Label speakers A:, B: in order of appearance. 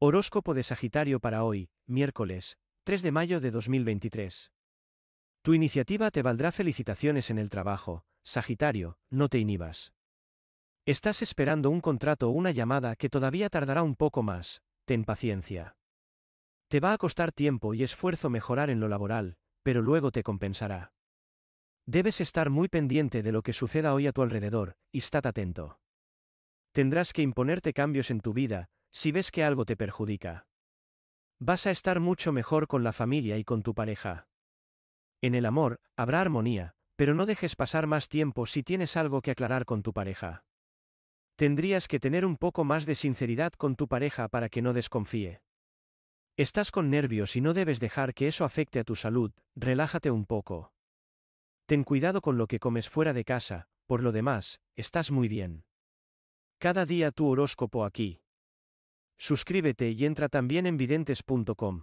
A: Horóscopo de Sagitario para hoy, miércoles, 3 de mayo de 2023. Tu iniciativa te valdrá felicitaciones en el trabajo, Sagitario, no te inhibas. Estás esperando un contrato o una llamada que todavía tardará un poco más, ten paciencia. Te va a costar tiempo y esfuerzo mejorar en lo laboral, pero luego te compensará. Debes estar muy pendiente de lo que suceda hoy a tu alrededor, y estad atento. Tendrás que imponerte cambios en tu vida, si ves que algo te perjudica. Vas a estar mucho mejor con la familia y con tu pareja. En el amor, habrá armonía, pero no dejes pasar más tiempo si tienes algo que aclarar con tu pareja. Tendrías que tener un poco más de sinceridad con tu pareja para que no desconfíe. Estás con nervios y no debes dejar que eso afecte a tu salud, relájate un poco. Ten cuidado con lo que comes fuera de casa, por lo demás, estás muy bien. Cada día tu horóscopo aquí. Suscríbete y entra también en videntes.com.